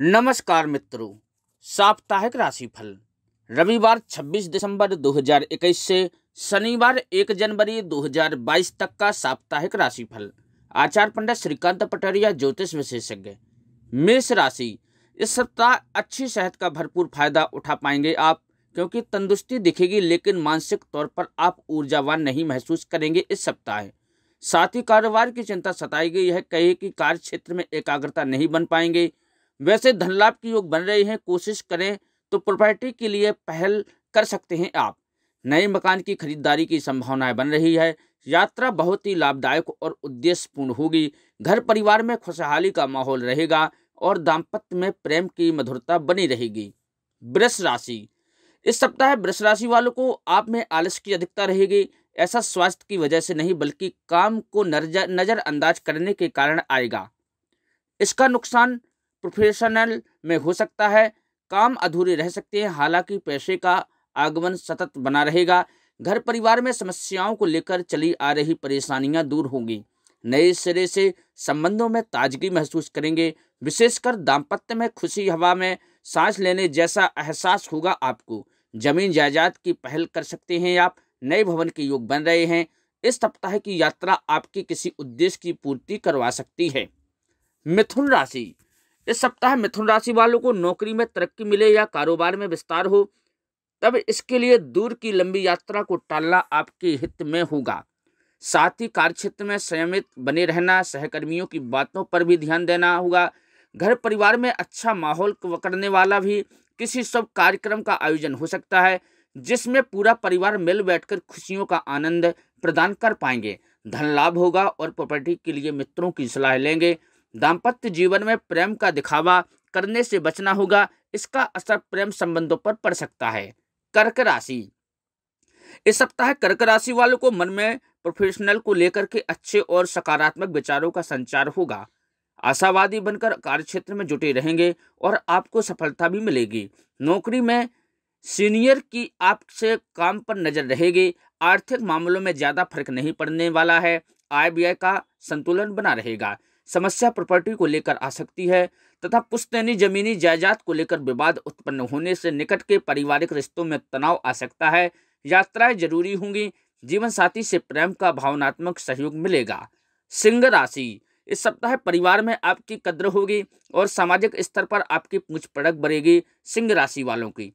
नमस्कार मित्रों साप्ताहिक राशिफल रविवार 26 दिसंबर 2021 से शनिवार 1 जनवरी 2022 तक का साप्ताहिक राशिफल आचार्य पंडित श्रीकांत पटरिया ज्योतिष विशेषज्ञ मेष राशि इस सप्ताह अच्छी सेहत का भरपूर फायदा उठा पाएंगे आप क्योंकि तंदुरुस्ती दिखेगी लेकिन मानसिक तौर पर आप ऊर्जावान नहीं महसूस करेंगे इस सप्ताह साथ ही कारोबार की चिंता सताई गई है कहे कि कार्य क्षेत्र में एकाग्रता नहीं बन पाएंगे वैसे धन लाभ के योग बन रहे हैं कोशिश करें तो प्रॉपर्टी के लिए पहल कर सकते हैं आप नए मकान की खरीदारी की संभावनाएं बन रही है यात्रा बहुत ही लाभदायक और उद्देश्यपूर्ण होगी घर परिवार में खुशहाली का माहौल रहेगा और दाम्पत्य में प्रेम की मधुरता बनी रहेगी वृष राशि इस सप्ताह वृष राशि वालों को आप में आलस की अधिकता रहेगी ऐसा स्वास्थ्य की वजह से नहीं बल्कि काम को नजरअंदाज करने के कारण आएगा इसका नुकसान प्रोफेशनल में हो सकता है काम अधूरे रह सकते हैं हालांकि पैसे का आगमन सतत बना रहेगा घर परिवार में समस्याओं को लेकर चली आ रही परेशानियां दूर होंगी नए सिरे से संबंधों में ताजगी महसूस करेंगे विशेषकर दाम्पत्य में खुशी हवा में सांस लेने जैसा एहसास होगा आपको जमीन जायदाद की पहल कर सकते हैं आप नए भवन के योग बन रहे हैं इस सप्ताह की यात्रा आपके किसी उद्देश्य की पूर्ति करवा सकती है मिथुन राशि इस सप्ताह मिथुन राशि वालों को नौकरी में तरक्की मिले या कारोबार में विस्तार हो तब इसके लिए दूर की लंबी यात्रा को टालना आपके हित में होगा साथ ही कार्यक्षेत्र में संयमित बने रहना सहकर्मियों की बातों पर भी ध्यान देना होगा घर परिवार में अच्छा माहौल करने वाला भी किसी सब कार्यक्रम का आयोजन हो सकता है जिसमें पूरा परिवार मिल बैठकर खुशियों का आनंद प्रदान कर पाएंगे धन लाभ होगा और प्रॉपर्टी के लिए मित्रों की सलाह लेंगे दाम्पत्य जीवन में प्रेम का दिखावा करने से बचना होगा इसका असर प्रेम संबंधों पर पड़ सकता है कर्क राशि इस सप्ताह कर्क राशि वालों को मन में प्रोफेशनल को लेकर के अच्छे और सकारात्मक विचारों का संचार होगा आशावादी बनकर कार्य क्षेत्र में जुटे रहेंगे और आपको सफलता भी मिलेगी नौकरी में सीनियर की आपसे काम पर नजर रहेगी आर्थिक मामलों में ज़्यादा फर्क नहीं पड़ने वाला है आय व्यय का संतुलन बना रहेगा समस्या प्रॉपर्टी को लेकर आ सकती है तथा पुस्तैनी जमीनी जायदाद को लेकर विवाद उत्पन्न होने से निकट के पारिवारिक रिश्तों में तनाव आ सकता है यात्राएं जरूरी होंगी जीवन साथी से प्रेम का भावनात्मक सहयोग मिलेगा सिंह राशि इस सप्ताह परिवार में आपकी कद्र होगी और सामाजिक स्तर पर आपकी पूछ पड़क बढ़ेगी सिंह राशि वालों की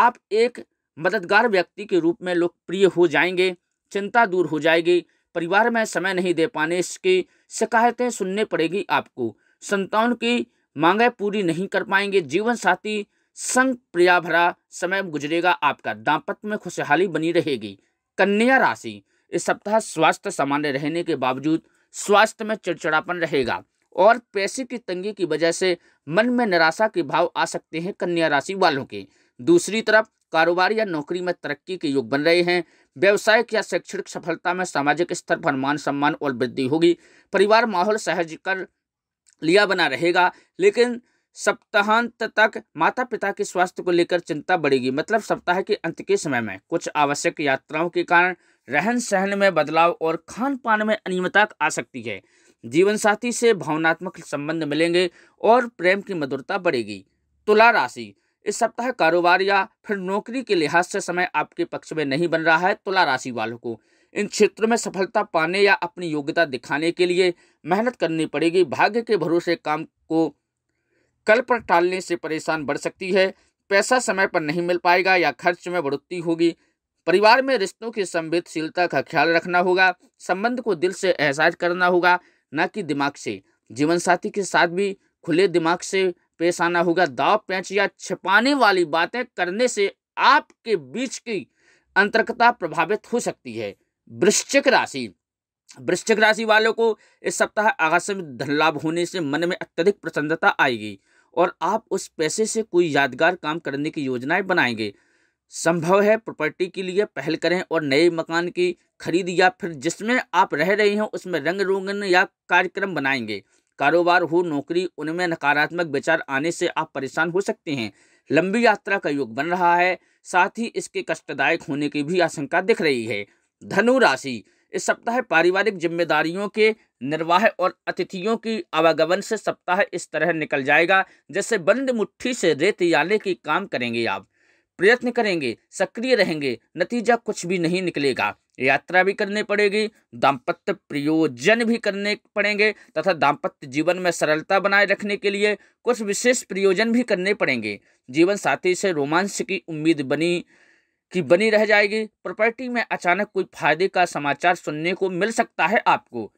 आप एक मददगार व्यक्ति के रूप में लोकप्रिय हो जाएंगे चिंता दूर हो जाएगी परिवार में समय नहीं दे पाने इसकी शिकायतें सुनने पड़ेगी आपको संतान की मांगें पूरी नहीं कर पाएंगे जीवन साथी संग प्रिया भरा समय गुजरेगा आपका दांपत्य में खुशहाली बनी रहेगी कन्या राशि इस सप्ताह स्वास्थ्य सामान्य रहने के बावजूद स्वास्थ्य में चिड़चिड़ापन रहेगा और पैसे की तंगी की वजह से मन में निराशा के भाव आ सकते हैं कन्या राशि वालों के दूसरी तरफ कारोबार या नौकरी में तरक्की के योग बन रहे हैं व्यवसायिक या शैक्षणिक सफलता में सामाजिक स्तर पर मान सम्मान और वृद्धि होगी परिवार माहौल सहज कर लिया बना रहेगा लेकिन सप्ताहांत तक माता पिता के स्वास्थ्य को लेकर चिंता बढ़ेगी मतलब सप्ताह के अंत के समय में कुछ आवश्यक यात्राओं के कारण रहन सहन में बदलाव और खान पान में अनियमितता आ सकती है जीवन साथी से भावनात्मक संबंध मिलेंगे और प्रेम की मधुरता बढ़ेगी तुला राशि इस सप्ताह कारोबार या फिर नौकरी के लिहाज से समय आपके पक्ष में नहीं बन रहा है तुला राशि वालों को इन क्षेत्रों में सफलता पाने या अपनी योग्यता दिखाने के लिए मेहनत करनी पड़ेगी भाग्य के भरोसे काम को कल पर टालने से परेशान बढ़ सकती है पैसा समय पर नहीं मिल पाएगा या खर्च में बढ़ोतरी होगी परिवार में रिश्तों की संवेदशीलता का ख्याल रखना होगा संबंध को दिल से एहसास करना होगा न कि दिमाग से जीवन साथी के साथ भी खुले दिमाग से पेश आना होगा दाव पैंच या छिपाने वाली बातें करने से आपके बीच की अंतर्कता प्रभावित हो सकती है वृश्चिक राशि वृश्चिक राशि वालों को इस सप्ताह में धन लाभ होने से मन में अत्यधिक प्रसन्नता आएगी और आप उस पैसे से कोई यादगार काम करने की योजनाएं बनाएंगे संभव है प्रॉपर्टी के लिए पहल करें और नए मकान की खरीद या फिर जिसमें आप रह रहे हैं उसमें रंग रोगन या कार्यक्रम बनाएंगे कारोबार हो नौकरी उनमें नकारात्मक विचार आने से आप परेशान हो सकते हैं लंबी यात्रा का योग बन रहा है साथ ही इसके कष्टदायक होने की भी आशंका दिख रही है धनु राशि इस सप्ताह पारिवारिक जिम्मेदारियों के निर्वाह और अतिथियों की आवागमन से सप्ताह इस तरह निकल जाएगा जैसे बंद मुट्ठी से रेत याले की काम करेंगे आप प्रयत्न करेंगे सक्रिय रहेंगे नतीजा कुछ भी नहीं निकलेगा यात्रा भी करनी पड़ेगी दाम्पत्य प्रयोजन भी करने पड़ेंगे तथा दाम्पत्य जीवन में सरलता बनाए रखने के लिए कुछ विशेष प्रयोजन भी करने पड़ेंगे जीवन साथी से रोमांस की उम्मीद बनी की बनी रह जाएगी प्रॉपर्टी में अचानक कोई फायदे का समाचार सुनने को मिल सकता है आपको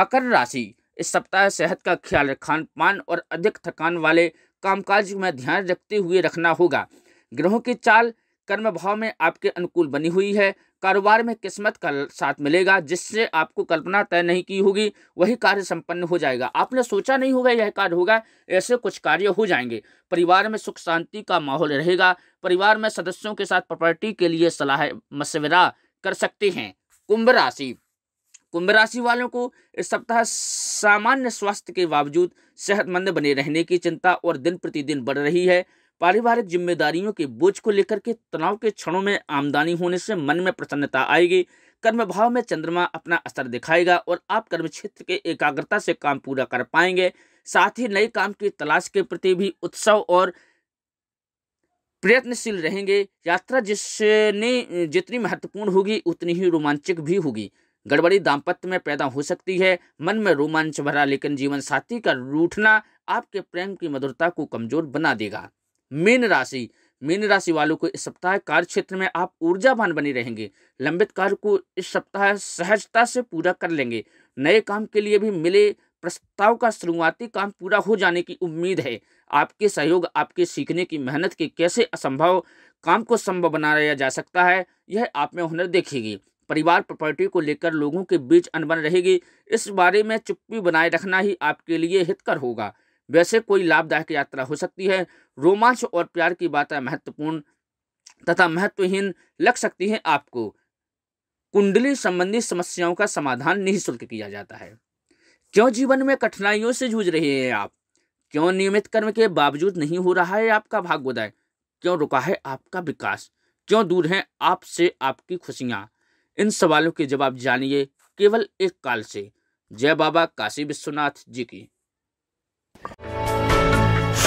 मकर राशि इस सप्ताह सेहत का ख्याल खान पान और अधिक थकान वाले कामकाज में ध्यान रखते हुए रखना होगा ग्रहों की चाल कर्म भाव में आपके अनुकूल बनी हुई है कारोबार में किस्मत का साथ मिलेगा जिससे आपको कल्पना तय नहीं की होगी वही कार्य संपन्न हो जाएगा आपने सोचा नहीं होगा यह कार्य होगा ऐसे कुछ कार्य हो जाएंगे परिवार में सुख शांति का माहौल रहेगा परिवार में सदस्यों के साथ प्रॉपर्टी के लिए सलाह मशवरा कर सकते हैं कुंभ राशि कुंभ राशि वालों को इस सप्ताह सामान्य स्वास्थ्य के बावजूद सेहतमंद बने रहने की चिंता और दिन प्रतिदिन बढ़ रही है पारिवारिक जिम्मेदारियों के बोझ को लेकर के तनाव के क्षणों में आमदनी होने से मन में प्रसन्नता आएगी कर्म भाव में चंद्रमा अपना असर दिखाएगा और आप कर्म क्षेत्र के एकाग्रता से काम पूरा कर पाएंगे साथ ही नए काम की तलाश के प्रति भी उत्सव और प्रयत्नशील रहेंगे यात्रा जिसने जितनी महत्वपूर्ण होगी उतनी ही रोमांचक भी होगी गड़बड़ी दाम्पत्य में पैदा हो सकती है मन में रोमांच भरा लेकिन जीवन साथी का रूठना आपके प्रेम की मधुरता को कमजोर बना देगा मीन राशि मीन राशि वालों को इस सप्ताह कार्य क्षेत्र में आप ऊर्जावान बने रहेंगे लंबित कार्य को इस सप्ताह सहजता से पूरा कर लेंगे नए काम के लिए भी मिले प्रस्ताव का शुरुआती काम पूरा हो जाने की उम्मीद है आपके सहयोग आपके सीखने की मेहनत के कैसे असंभव काम को संभव बनाया जा सकता है यह आप में हुनर देखेगी परिवार प्रॉपर्टी को लेकर लोगों के बीच अनबन रहेगी इस बारे में चुप्पी बनाए रखना ही आपके लिए हितकर होगा वैसे कोई लाभदायक यात्रा हो सकती है रोमांच और प्यार की बातें महत्वपूर्ण तथा महत्वहीन लग सकती हैं आपको कुंडली संबंधी समस्याओं का समाधान निःशुल्क किया जाता है क्यों जीवन में कठिनाइयों से जूझ रहे हैं आप क्यों नियमित कर्म के बावजूद नहीं हो रहा है आपका भाग्योदय क्यों रुका है आपका विकास क्यों दूर है आपसे आपकी खुशियाँ इन सवालों के जवाब जानिए केवल एक काल से जय बाबा काशी विश्वनाथ जी की